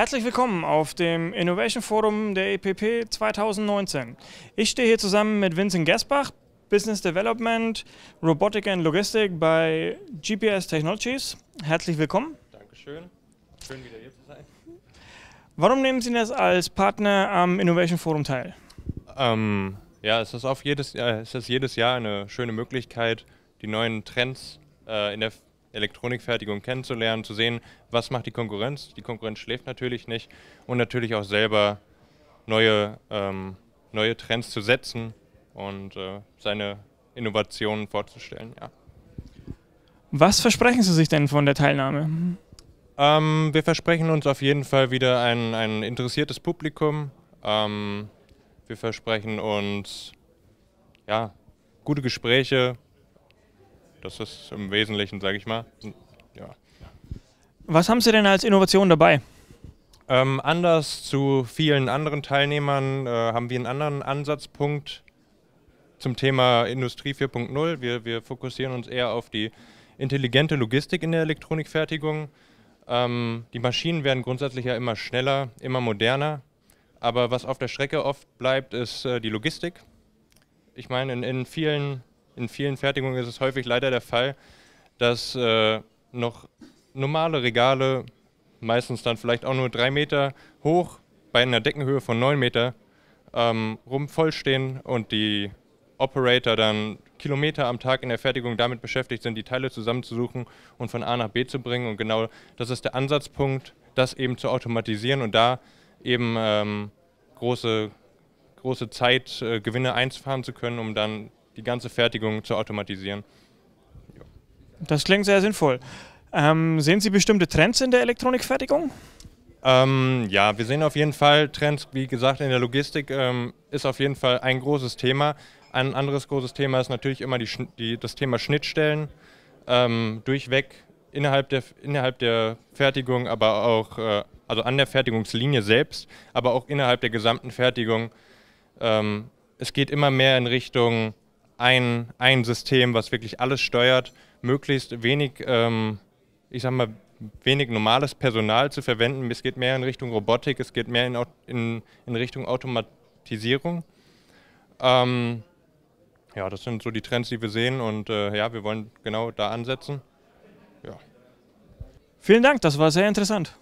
Herzlich willkommen auf dem Innovation Forum der EPP 2019. Ich stehe hier zusammen mit Vincent Gesbach, Business Development, Robotic and Logistik bei GPS Technologies. Herzlich willkommen. Dankeschön. Schön, wieder hier zu sein. Warum nehmen Sie das als Partner am Innovation Forum teil? Ähm, ja, es ist, auf jedes, äh, es ist jedes Jahr eine schöne Möglichkeit, die neuen Trends äh, in der Elektronikfertigung kennenzulernen, zu sehen, was macht die Konkurrenz. Die Konkurrenz schläft natürlich nicht und natürlich auch selber neue, ähm, neue Trends zu setzen und äh, seine Innovationen vorzustellen. Ja. Was versprechen Sie sich denn von der Teilnahme? Ähm, wir versprechen uns auf jeden Fall wieder ein, ein interessiertes Publikum. Ähm, wir versprechen uns ja, gute Gespräche, das ist im Wesentlichen, sage ich mal. Ja. Was haben Sie denn als Innovation dabei? Ähm, anders zu vielen anderen Teilnehmern äh, haben wir einen anderen Ansatzpunkt zum Thema Industrie 4.0. Wir, wir fokussieren uns eher auf die intelligente Logistik in der Elektronikfertigung. Ähm, die Maschinen werden grundsätzlich ja immer schneller, immer moderner. Aber was auf der Strecke oft bleibt, ist äh, die Logistik. Ich meine, in, in vielen in vielen Fertigungen ist es häufig leider der Fall, dass äh, noch normale Regale, meistens dann vielleicht auch nur drei Meter hoch, bei einer Deckenhöhe von neun Meter, ähm, rum vollstehen und die Operator dann Kilometer am Tag in der Fertigung damit beschäftigt sind, die Teile zusammenzusuchen und von A nach B zu bringen. Und genau das ist der Ansatzpunkt, das eben zu automatisieren und da eben ähm, große, große Zeitgewinne äh, einzufahren zu können, um dann die ganze Fertigung zu automatisieren. Ja. Das klingt sehr sinnvoll. Ähm, sehen Sie bestimmte Trends in der Elektronikfertigung? Ähm, ja, wir sehen auf jeden Fall Trends, wie gesagt, in der Logistik ähm, ist auf jeden Fall ein großes Thema. Ein anderes großes Thema ist natürlich immer die, die, das Thema Schnittstellen. Ähm, durchweg innerhalb der, innerhalb der Fertigung, aber auch äh, also an der Fertigungslinie selbst, aber auch innerhalb der gesamten Fertigung. Ähm, es geht immer mehr in Richtung ein, ein System, was wirklich alles steuert, möglichst wenig, ähm, ich sag mal, wenig normales Personal zu verwenden. Es geht mehr in Richtung Robotik, es geht mehr in, in, in Richtung Automatisierung. Ähm, ja, das sind so die Trends, die wir sehen und äh, ja, wir wollen genau da ansetzen. Ja. Vielen Dank, das war sehr interessant.